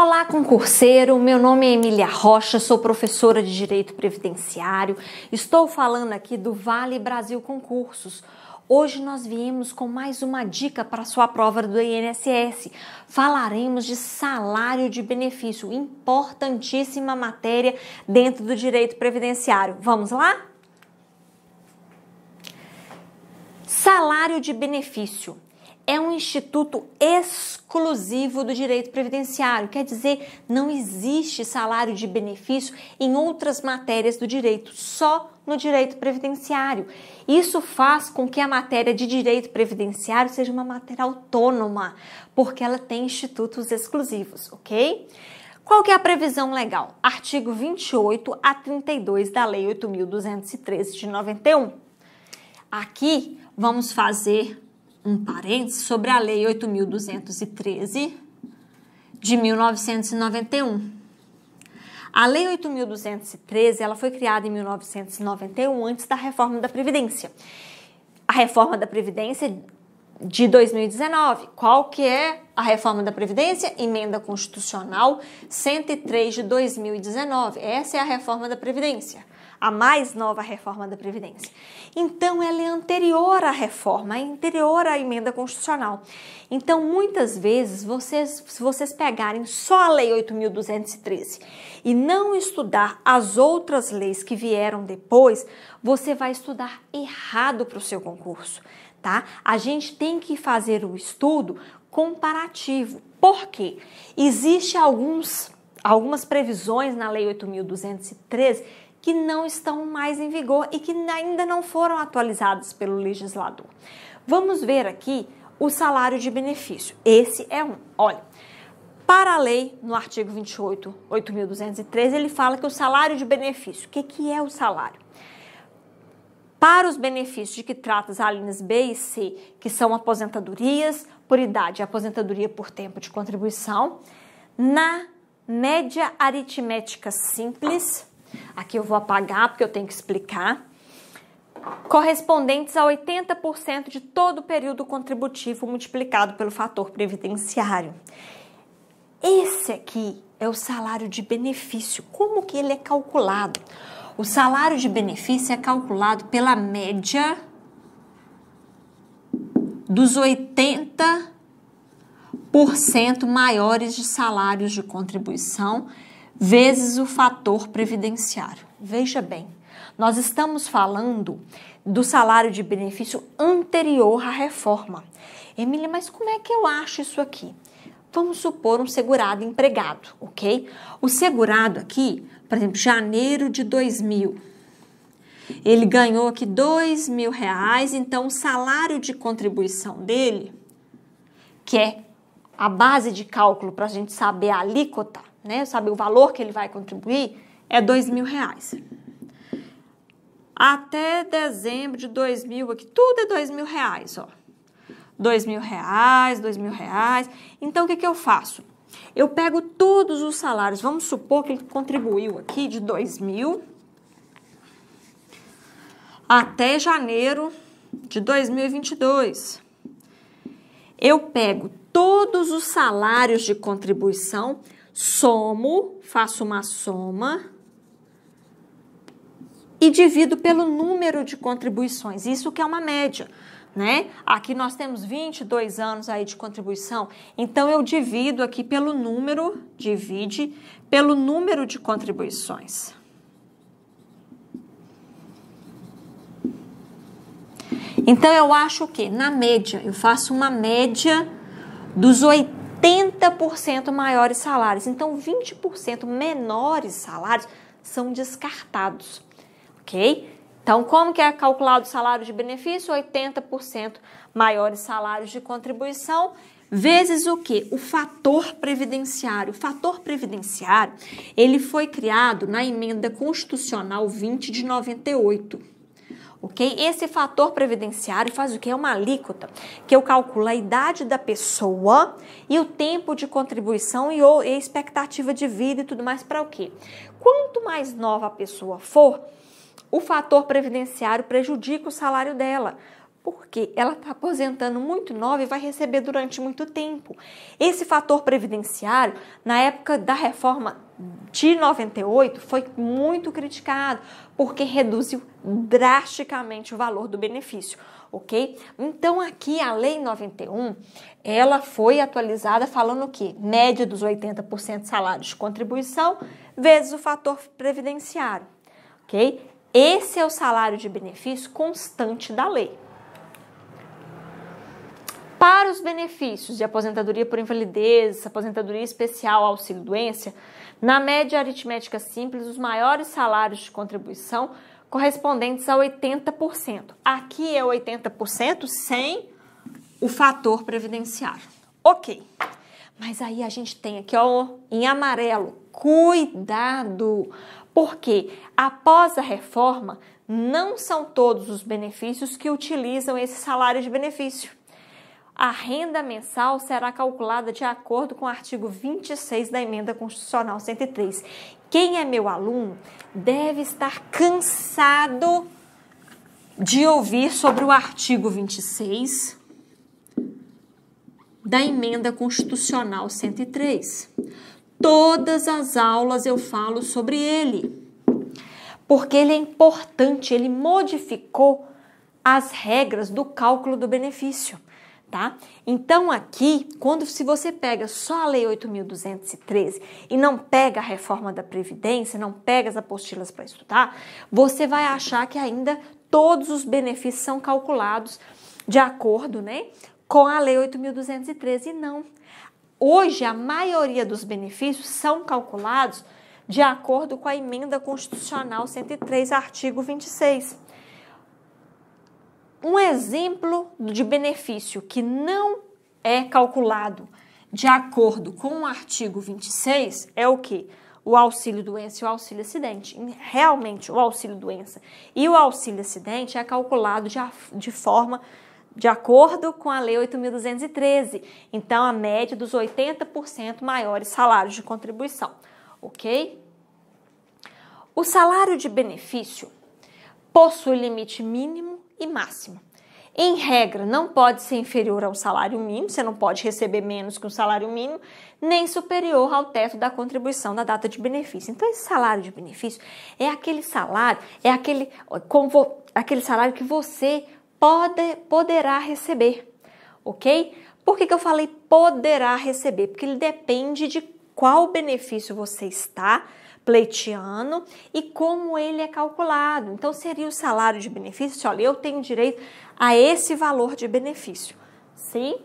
Olá, concurseiro! Meu nome é Emília Rocha, sou professora de Direito Previdenciário. Estou falando aqui do Vale Brasil Concursos. Hoje nós viemos com mais uma dica para a sua prova do INSS. Falaremos de salário de benefício, importantíssima matéria dentro do direito previdenciário. Vamos lá? Salário de benefício é um instituto exclusivo do direito previdenciário, quer dizer, não existe salário de benefício em outras matérias do direito, só no direito previdenciário. Isso faz com que a matéria de direito previdenciário seja uma matéria autônoma, porque ela tem institutos exclusivos, ok? Qual que é a previsão legal? Artigo 28 a 32 da Lei 8.213 de 91. Aqui vamos fazer um parêntese sobre a Lei 8.213 de 1991. A Lei 8.213 ela foi criada em 1991, antes da reforma da Previdência. A reforma da Previdência de 2019. Qual que é a reforma da Previdência? Emenda Constitucional 103 de 2019. Essa é a reforma da Previdência a mais nova reforma da Previdência. Então, ela é anterior à reforma, é anterior à emenda constitucional. Então, muitas vezes, vocês, se vocês pegarem só a Lei 8.213 e não estudar as outras leis que vieram depois, você vai estudar errado para o seu concurso. Tá? A gente tem que fazer o estudo comparativo. Por quê? Existe alguns algumas previsões na Lei 8.213 que não estão mais em vigor e que ainda não foram atualizados pelo legislador. Vamos ver aqui o salário de benefício. Esse é um. Olha, para a lei, no artigo 28, 8.203, ele fala que o salário de benefício, o que, que é o salário? Para os benefícios de que trata as alíneas B e C, que são aposentadorias por idade e aposentadoria por tempo de contribuição, na média aritmética simples, Aqui eu vou apagar porque eu tenho que explicar. Correspondentes a 80% de todo o período contributivo multiplicado pelo fator previdenciário. Esse aqui é o salário de benefício. Como que ele é calculado? O salário de benefício é calculado pela média dos 80% maiores de salários de contribuição vezes o fator previdenciário. Veja bem, nós estamos falando do salário de benefício anterior à reforma. Emília, mas como é que eu acho isso aqui? Vamos supor um segurado empregado, ok? O segurado aqui, por exemplo, janeiro de 2000, ele ganhou aqui dois mil reais, então o salário de contribuição dele, que é a base de cálculo para a gente saber a alíquota, né, saber o valor que ele vai contribuir, é dois mil reais. Até dezembro de 2000, aqui tudo é dois mil reais, ó. Dois mil reais, dois mil reais. Então, o que, que eu faço? Eu pego todos os salários, vamos supor que ele contribuiu aqui de dois mil até janeiro de 2022. Eu pego todos os salários de contribuição somo, faço uma soma e divido pelo número de contribuições. Isso que é uma média, né? Aqui nós temos 22 anos aí de contribuição. Então eu divido aqui pelo número, divide pelo número de contribuições. Então eu acho que na média, eu faço uma média dos 80 80% maiores salários. Então, 20% menores salários são descartados, ok? Então, como que é calculado o salário de benefício? 80% maiores salários de contribuição vezes o que? O fator previdenciário. O fator previdenciário, ele foi criado na emenda constitucional 20 de 98 ok? Esse fator previdenciário faz o que? É uma alíquota, que eu calculo a idade da pessoa e o tempo de contribuição e, ou, e expectativa de vida e tudo mais para o quê? Quanto mais nova a pessoa for, o fator previdenciário prejudica o salário dela, porque ela está aposentando muito nova e vai receber durante muito tempo. Esse fator previdenciário, na época da reforma de 98, foi muito criticado, porque reduziu drasticamente o valor do benefício, ok? Então, aqui a Lei 91, ela foi atualizada falando o Média dos 80% de salário de contribuição vezes o fator previdenciário, ok? Esse é o salário de benefício constante da lei para os benefícios de aposentadoria por invalidez, aposentadoria especial, auxílio doença, na média aritmética simples, os maiores salários de contribuição correspondentes a 80%. Aqui é 80% sem o fator previdenciário. OK. Mas aí a gente tem aqui, ó, em amarelo, cuidado, porque após a reforma não são todos os benefícios que utilizam esse salário de benefício a renda mensal será calculada de acordo com o artigo 26 da Emenda Constitucional 103. Quem é meu aluno deve estar cansado de ouvir sobre o artigo 26 da Emenda Constitucional 103. Todas as aulas eu falo sobre ele, porque ele é importante, ele modificou as regras do cálculo do benefício tá? Então aqui, quando se você pega só a lei 8213 e não pega a reforma da previdência, não pega as apostilas para estudar, você vai achar que ainda todos os benefícios são calculados de acordo, né, com a lei 8213 e não. Hoje a maioria dos benefícios são calculados de acordo com a emenda constitucional 103, artigo 26 um exemplo de benefício que não é calculado de acordo com o artigo 26 é o que? O auxílio doença e o auxílio acidente. Realmente, o auxílio doença e o auxílio acidente é calculado de, de forma de acordo com a Lei 8.213. Então, a média dos 80% maiores salários de contribuição, ok? O salário de benefício possui limite mínimo e máxima. Em regra, não pode ser inferior ao salário mínimo, você não pode receber menos que o um salário mínimo, nem superior ao teto da contribuição da data de benefício. Então, esse salário de benefício é aquele salário, é aquele, aquele salário que você pode, poderá receber, ok? Por que, que eu falei poderá receber? Porque ele depende de qual benefício você está pleiteando e como ele é calculado. Então, seria o salário de benefício? Olha, eu tenho direito a esse valor de benefício, sim?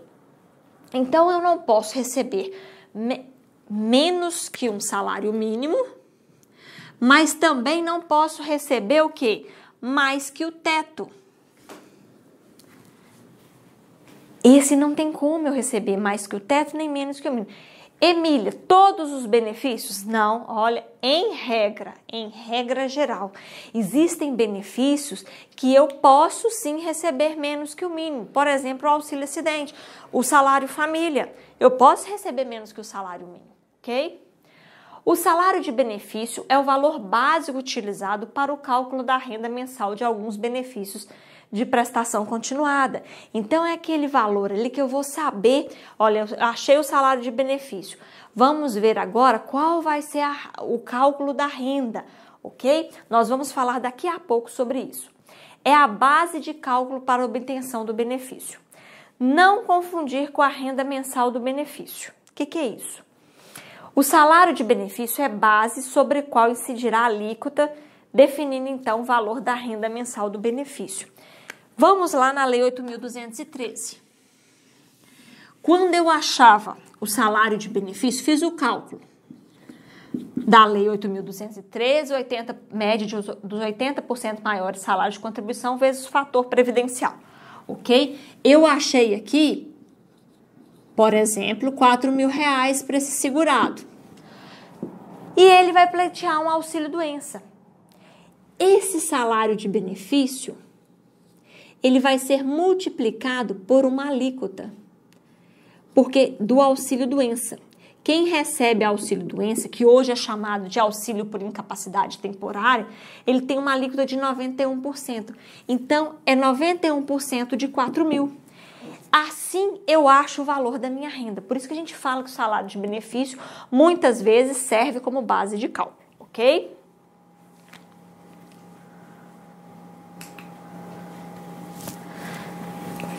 Então, eu não posso receber me menos que um salário mínimo, mas também não posso receber o que? Mais que o teto. Esse não tem como eu receber mais que o teto nem menos que o mínimo. Emília, todos os benefícios? Não, olha, em regra, em regra geral, existem benefícios que eu posso sim receber menos que o mínimo. Por exemplo, o auxílio acidente, o salário família. Eu posso receber menos que o salário mínimo, ok? O salário de benefício é o valor básico utilizado para o cálculo da renda mensal de alguns benefícios de prestação continuada. Então é aquele valor ali que eu vou saber, olha, eu achei o salário de benefício. Vamos ver agora qual vai ser a, o cálculo da renda, ok? Nós vamos falar daqui a pouco sobre isso. É a base de cálculo para obtenção do benefício. Não confundir com a renda mensal do benefício. O que, que é isso? O salário de benefício é base sobre a qual incidirá a alíquota, definindo então o valor da renda mensal do benefício. Vamos lá na Lei 8.213. Quando eu achava o salário de benefício, fiz o cálculo da Lei 8.213, 80, média de, dos 80% maiores salários de contribuição vezes o fator previdencial, ok? Eu achei aqui por exemplo, 4 mil reais para esse segurado. E ele vai pleitear um auxílio doença. Esse salário de benefício, ele vai ser multiplicado por uma alíquota. Porque do auxílio doença, quem recebe auxílio doença, que hoje é chamado de auxílio por incapacidade temporária, ele tem uma alíquota de 91%. Então, é 91% de 4 mil. Assim eu acho o valor da minha renda. Por isso que a gente fala que o salário de benefício muitas vezes serve como base de cálculo, ok?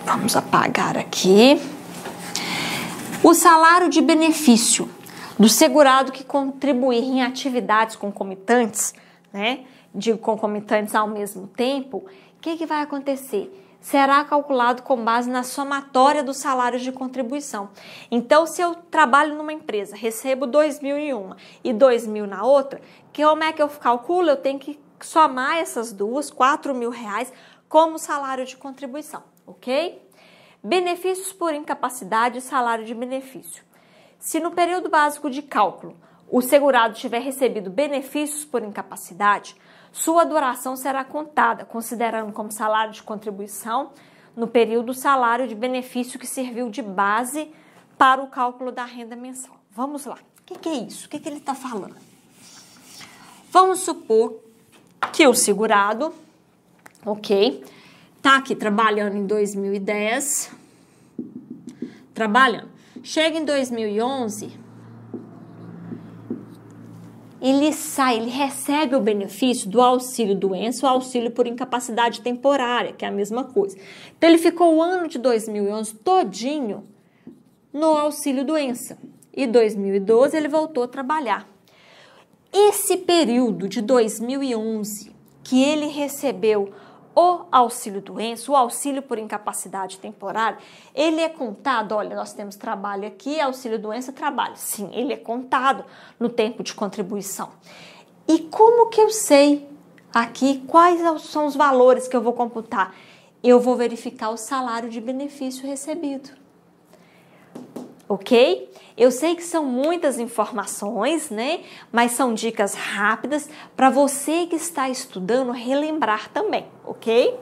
Vamos apagar aqui. O salário de benefício do segurado que contribuir em atividades concomitantes, né? De concomitantes ao mesmo tempo, o que, que vai acontecer? será calculado com base na somatória dos salários de contribuição. Então, se eu trabalho numa empresa, recebo 2.000 em uma e 2.000 na outra, como é que eu calculo? Eu tenho que somar essas duas, quatro mil reais, como salário de contribuição, ok? Benefícios por incapacidade e salário de benefício. Se no período básico de cálculo o segurado tiver recebido benefícios por incapacidade, sua adoração será contada, considerando como salário de contribuição, no período o salário de benefício que serviu de base para o cálculo da renda mensal. Vamos lá. O que é isso? O que ele está falando? Vamos supor que o segurado, ok, está aqui trabalhando em 2010, trabalhando, chega em 2011 ele sai, ele recebe o benefício do auxílio doença ou auxílio por incapacidade temporária, que é a mesma coisa. Então ele ficou o ano de 2011 todinho no auxílio doença. E 2012 ele voltou a trabalhar. Esse período de 2011 que ele recebeu o auxílio doença, o auxílio por incapacidade temporária, ele é contado, olha, nós temos trabalho aqui, auxílio doença, trabalho. Sim, ele é contado no tempo de contribuição. E como que eu sei aqui quais são os valores que eu vou computar? Eu vou verificar o salário de benefício recebido. OK? Eu sei que são muitas informações, né? Mas são dicas rápidas para você que está estudando relembrar também, ok?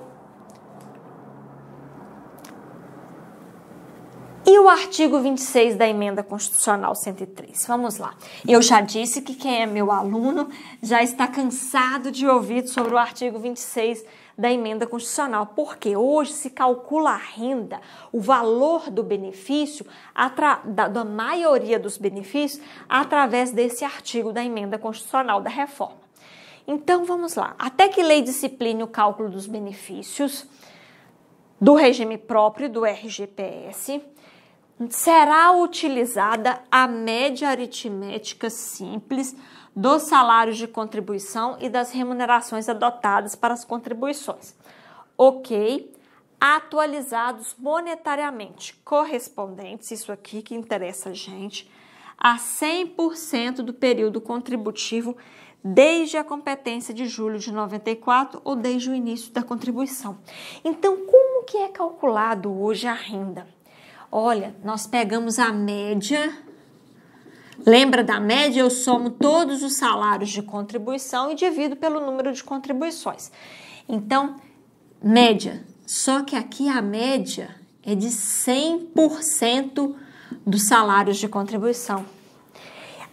E o artigo 26 da emenda constitucional 103. Vamos lá. Eu já disse que quem é meu aluno já está cansado de ouvir sobre o artigo 26 da emenda constitucional, porque hoje se calcula a renda, o valor do benefício, da, da maioria dos benefícios, através desse artigo da emenda constitucional da reforma. Então vamos lá. Até que lei discipline o cálculo dos benefícios do regime próprio do RGPS, será utilizada a média aritmética simples dos salários de contribuição e das remunerações adotadas para as contribuições. Ok, atualizados monetariamente correspondentes, isso aqui que interessa a gente, a 100% do período contributivo desde a competência de julho de 94 ou desde o início da contribuição. Então, como que é calculado hoje a renda? Olha, nós pegamos a média Lembra da média? Eu somo todos os salários de contribuição e divido pelo número de contribuições. Então, média. Só que aqui a média é de 100% dos salários de contribuição.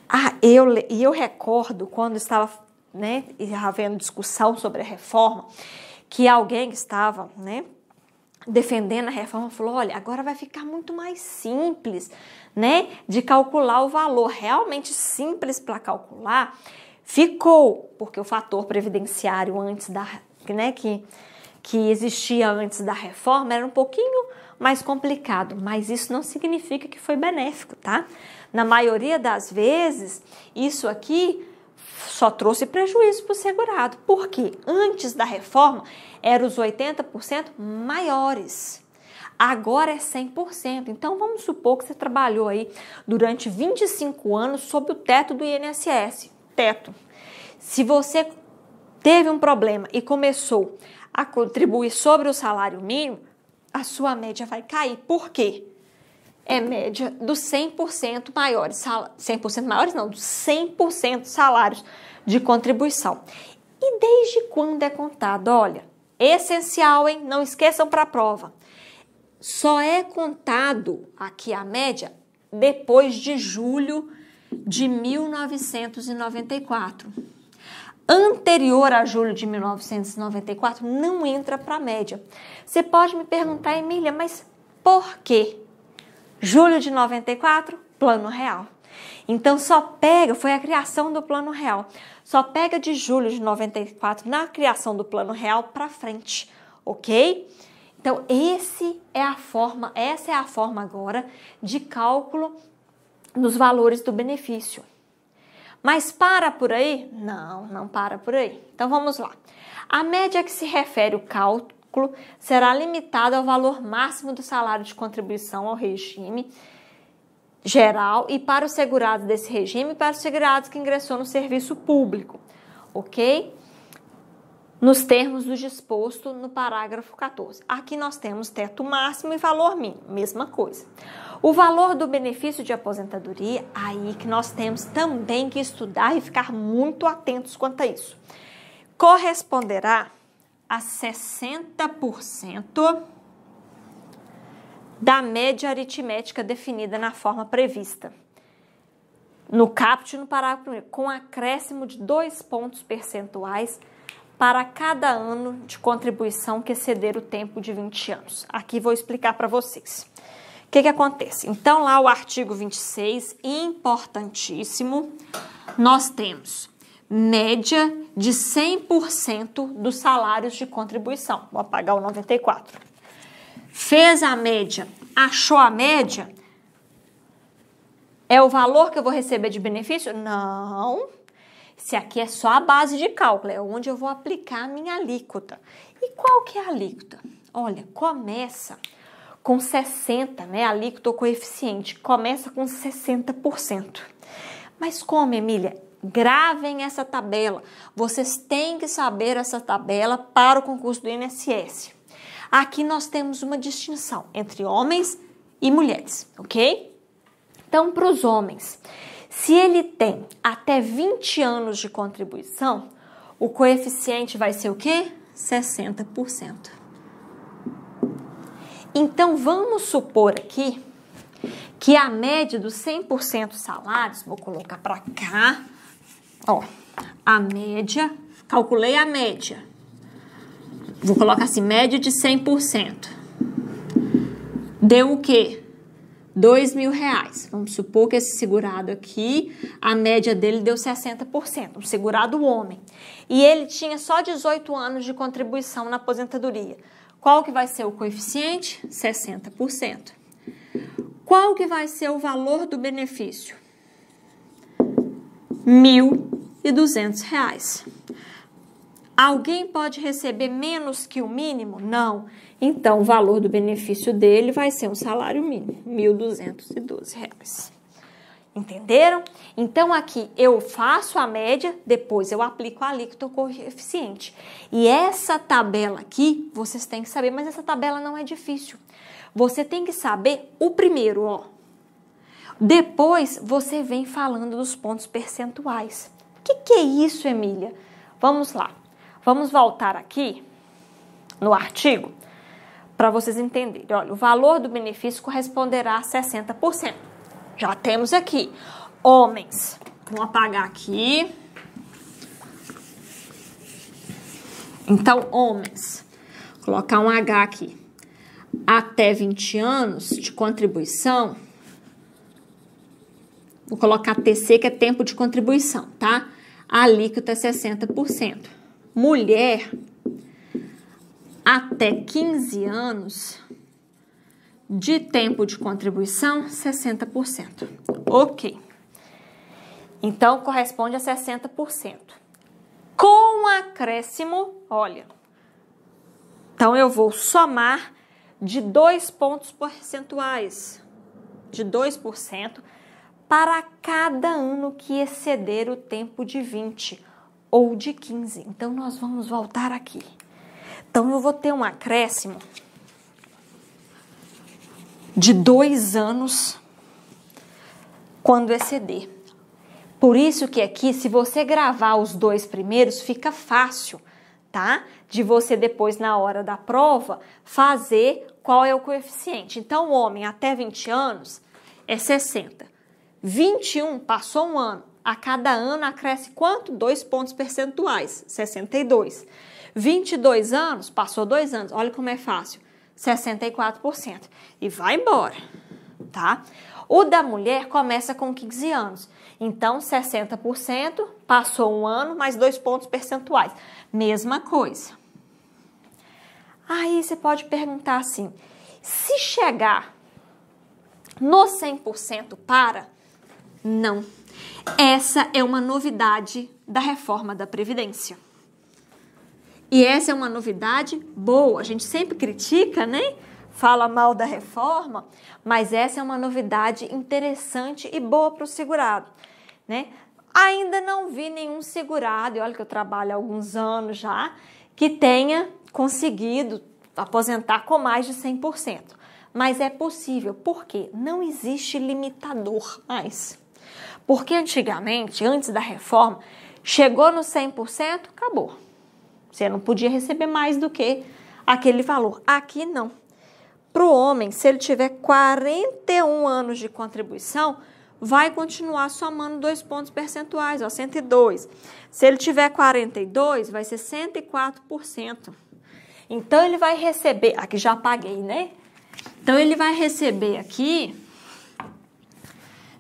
Ah, eu, e eu recordo quando estava né, havendo discussão sobre a reforma, que alguém que estava né, defendendo a reforma falou: olha, agora vai ficar muito mais simples né, de calcular o valor realmente simples para calcular, ficou, porque o fator previdenciário antes da, né, que, que existia antes da reforma era um pouquinho mais complicado, mas isso não significa que foi benéfico, tá? Na maioria das vezes, isso aqui só trouxe prejuízo para o segurado, porque antes da reforma eram os 80% maiores agora é 100%. Então vamos supor que você trabalhou aí durante 25 anos sob o teto do INSS, teto. Se você teve um problema e começou a contribuir sobre o salário mínimo, a sua média vai cair. Por quê? É média dos 100% maiores, 100% maiores não, dos 100% salários de contribuição. E desde quando é contado? Olha, essencial, hein? Não esqueçam para a prova só é contado aqui a média depois de julho de 1994. Anterior a julho de 1994 não entra para a média. Você pode me perguntar, Emília, mas por quê? Julho de 94, Plano Real. Então só pega, foi a criação do Plano Real. Só pega de julho de 94 na criação do Plano Real para frente, OK? Então, esse é a forma, essa é a forma agora de cálculo dos valores do benefício. Mas para por aí? Não, não para por aí. Então vamos lá. A média que se refere o cálculo será limitada ao valor máximo do salário de contribuição ao regime geral e para os segurados desse regime e para os segurados que ingressou no serviço público, ok? nos termos do disposto no parágrafo 14. Aqui nós temos teto máximo e valor mínimo, mesma coisa. O valor do benefício de aposentadoria, aí que nós temos também que estudar e ficar muito atentos quanto a isso. Corresponderá a 60% da média aritmética definida na forma prevista no caput no parágrafo 1, com acréscimo de dois pontos percentuais para cada ano de contribuição que exceder o tempo de 20 anos. Aqui vou explicar para vocês. O que, que acontece? Então, lá o artigo 26, importantíssimo, nós temos média de 100% dos salários de contribuição. Vou apagar o 94. Fez a média, achou a média, é o valor que eu vou receber de benefício? Não. Se aqui é só a base de cálculo, é onde eu vou aplicar a minha alíquota. E qual que é a alíquota? Olha, começa com 60, né? Alíquota ou coeficiente, começa com 60%. Mas como, Emília? Gravem essa tabela. Vocês têm que saber essa tabela para o concurso do INSS. Aqui nós temos uma distinção entre homens e mulheres, ok? Então, para os homens, se ele tem até 20 anos de contribuição, o coeficiente vai ser o quê? 60%. Então vamos supor aqui que a média dos 100% salários, vou colocar para cá, ó, a média, calculei a média. Vou colocar assim, média de 100%. Deu o quê? dois mil reais. Vamos supor que esse segurado aqui, a média dele deu 60%, um segurado homem. E ele tinha só 18 anos de contribuição na aposentadoria. Qual que vai ser o coeficiente? 60%. Qual que vai ser o valor do benefício? R$ 1.200. Alguém pode receber menos que o mínimo? Não. Então, o valor do benefício dele vai ser um salário mínimo, R$ 1.212. Entenderam? Então, aqui eu faço a média, depois eu aplico a alíquota coeficiente. E essa tabela aqui, vocês têm que saber, mas essa tabela não é difícil. Você tem que saber o primeiro, ó. Depois, você vem falando dos pontos percentuais. O que, que é isso, Emília? Vamos lá. Vamos voltar aqui no artigo para vocês entenderem. Olha, o valor do benefício corresponderá a 60%. Já temos aqui homens. Vou apagar aqui. Então, homens. Vou colocar um H aqui. Até 20 anos de contribuição. Vou colocar TC, que é tempo de contribuição, tá? A alíquota é 60% mulher até 15 anos de tempo de contribuição 60%. OK. Então corresponde a 60%. Com acréscimo, olha. Então eu vou somar de dois pontos percentuais, de 2% para cada ano que exceder o tempo de 20 ou de 15. Então, nós vamos voltar aqui. Então, eu vou ter um acréscimo de dois anos quando exceder. É Por isso que aqui, se você gravar os dois primeiros, fica fácil, tá? De você depois, na hora da prova, fazer qual é o coeficiente. Então, o homem até 20 anos é 60. 21 passou um ano, a cada ano acresce quanto? dois pontos percentuais, 62. 22 anos, passou dois anos, olha como é fácil, 64%. E vai embora, tá? O da mulher começa com 15 anos, então 60%, passou um ano, mais dois pontos percentuais. Mesma coisa. Aí você pode perguntar assim, se chegar no 100% para, não. Essa é uma novidade da reforma da Previdência. E essa é uma novidade boa. A gente sempre critica, né? Fala mal da reforma, mas essa é uma novidade interessante e boa para o segurado, né? Ainda não vi nenhum segurado, e olha que eu trabalho há alguns anos já, que tenha conseguido aposentar com mais de 100%. Mas é possível, porque não existe limitador mais. Porque antigamente, antes da reforma, chegou no 100%, acabou. Você não podia receber mais do que aquele valor. Aqui não. Para o homem, se ele tiver 41 anos de contribuição, vai continuar somando dois pontos percentuais, ó, 102. Se ele tiver 42, vai ser 104%. Então ele vai receber, aqui já paguei, né? Então ele vai receber aqui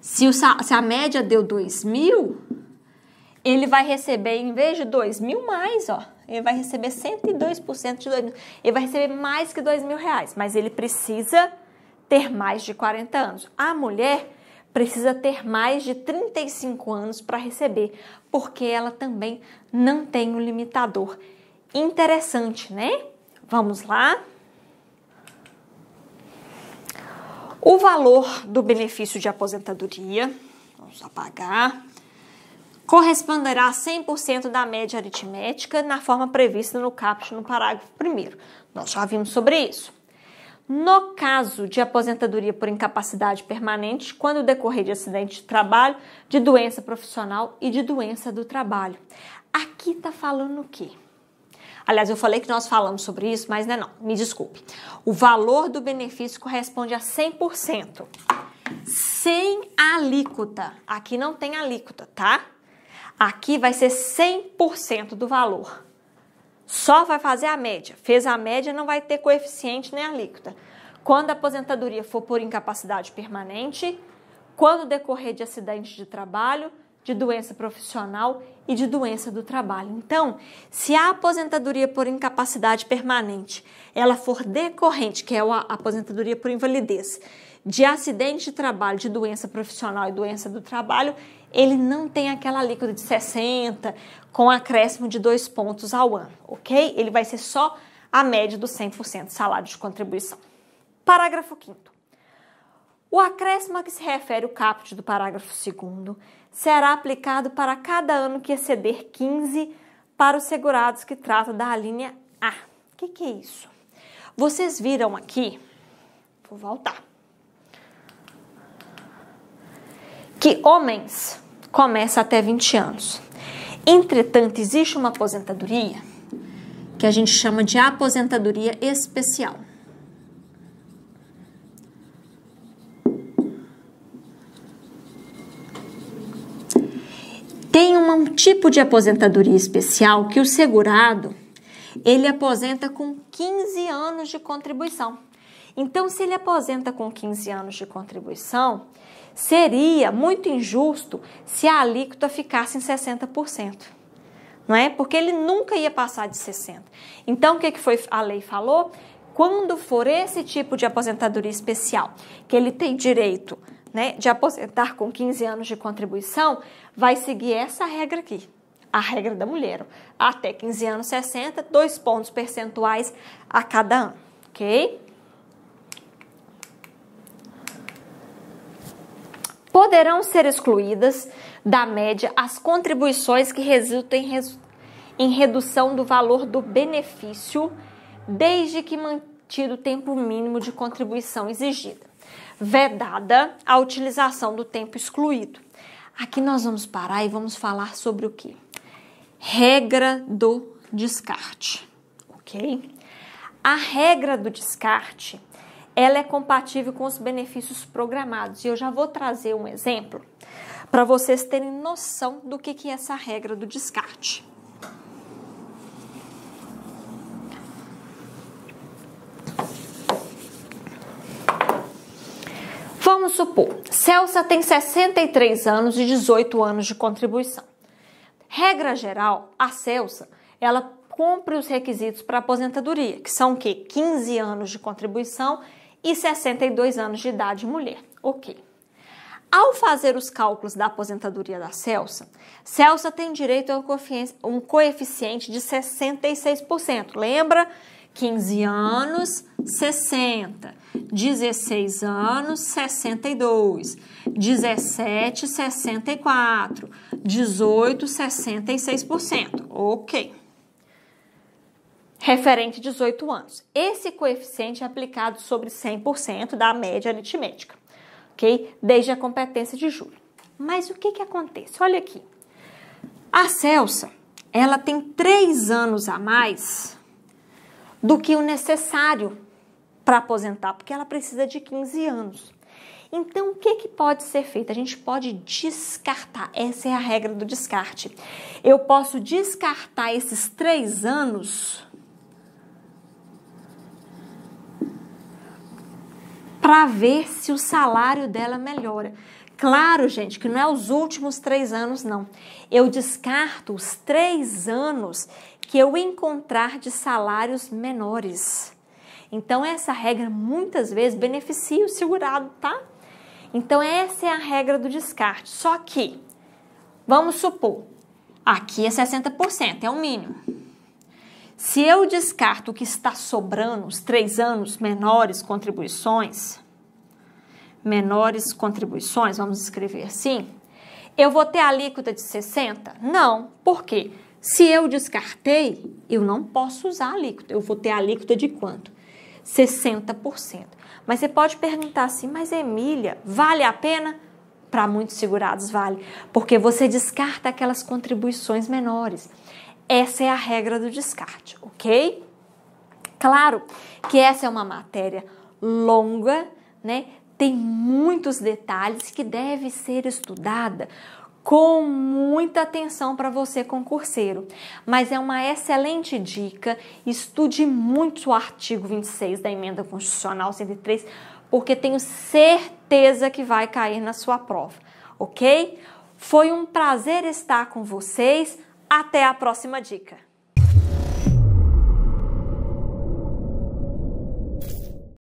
se, o, se a média deu 2 mil, ele vai receber, em vez de 2 mil mais, ó, ele vai receber 102% de 2 mil. Ele vai receber mais que 2 mil reais, mas ele precisa ter mais de 40 anos. A mulher precisa ter mais de 35 anos para receber, porque ela também não tem o um limitador. Interessante, né? Vamos lá? O valor do benefício de aposentadoria, vamos apagar, pagar, corresponderá a 100% da média aritmética na forma prevista no caput no parágrafo 1. Nós já vimos sobre isso. No caso de aposentadoria por incapacidade permanente, quando decorrer de acidente de trabalho, de doença profissional e de doença do trabalho. Aqui está falando o quê? Aliás, eu falei que nós falamos sobre isso, mas não é não, me desculpe. O valor do benefício corresponde a 100%. Sem alíquota. Aqui não tem alíquota, tá? Aqui vai ser 100% do valor. Só vai fazer a média. Fez a média, não vai ter coeficiente nem alíquota. Quando a aposentadoria for por incapacidade permanente, quando decorrer de acidente de trabalho, de doença profissional e de doença do trabalho. Então, se a aposentadoria por incapacidade permanente, ela for decorrente, que é a aposentadoria por invalidez, de acidente de trabalho, de doença profissional e doença do trabalho, ele não tem aquela alíquota de 60 com acréscimo de dois pontos ao ano, ok? Ele vai ser só a média dos 100% salário de contribuição. Parágrafo 5 o acréscimo a que se refere o caput do parágrafo 2 será aplicado para cada ano que exceder 15 para os segurados que tratam da linha A. O que, que é isso? Vocês viram aqui, vou voltar, que homens começa até 20 anos. Entretanto, existe uma aposentadoria que a gente chama de aposentadoria especial. tipo de aposentadoria especial que o segurado ele aposenta com 15 anos de contribuição. Então, se ele aposenta com 15 anos de contribuição, seria muito injusto se a alíquota ficasse em 60%. Não é? Porque ele nunca ia passar de 60%. Então, o que, que foi a lei falou? Quando for esse tipo de aposentadoria especial, que ele tem direito né, de aposentar com 15 anos de contribuição vai seguir essa regra aqui, a regra da mulher. Até 15 anos 60, dois pontos percentuais a cada ano, ok? Poderão ser excluídas da média as contribuições que resultem em, em redução do valor do benefício, desde que mantido o tempo mínimo de contribuição exigida vedada a utilização do tempo excluído. Aqui nós vamos parar e vamos falar sobre o que? Regra do descarte, ok? A regra do descarte, ela é compatível com os benefícios programados. E eu já vou trazer um exemplo para vocês terem noção do que, que é essa regra do descarte. Vamos supor, Celsa tem 63 anos e 18 anos de contribuição. Regra geral, a Celsa, ela cumpre os requisitos para aposentadoria, que são o quê? 15 anos de contribuição e 62 anos de idade mulher. OK. Ao fazer os cálculos da aposentadoria da Celsa, Celsa tem direito a um coeficiente de 66%. Lembra 15 anos, 60. 16 anos, 62. 17, 64. 18, 66%. Ok. Referente 18 anos. Esse coeficiente é aplicado sobre 100% da média aritmética, ok? Desde a competência de julho. Mas o que, que acontece? Olha aqui. A Celsa, ela tem 3 anos a mais do que o necessário para aposentar, porque ela precisa de 15 anos. Então, o que, que pode ser feito? A gente pode descartar. Essa é a regra do descarte. Eu posso descartar esses três anos para ver se o salário dela melhora. Claro, gente, que não é os últimos três anos, não. Eu descarto os três anos que eu encontrar de salários menores. Então, essa regra muitas vezes beneficia o segurado, tá? Então, essa é a regra do descarte. Só que, vamos supor, aqui é 60%, é o mínimo. Se eu descarto o que está sobrando, os três anos menores contribuições, menores contribuições, vamos escrever assim, eu vou ter a alíquota de 60%? Não. Por quê? Se eu descartei, eu não posso usar a alíquota. Eu vou ter a alíquota de quanto? 60%. Mas você pode perguntar assim, mas Emília, vale a pena? Para muitos segurados vale, porque você descarta aquelas contribuições menores. Essa é a regra do descarte, ok? Claro que essa é uma matéria longa, né? Tem muitos detalhes que deve ser estudada com muita atenção para você concurseiro. Mas é uma excelente dica, estude muito o artigo 26 da emenda constitucional 103, porque tenho certeza que vai cair na sua prova, OK? Foi um prazer estar com vocês. Até a próxima dica.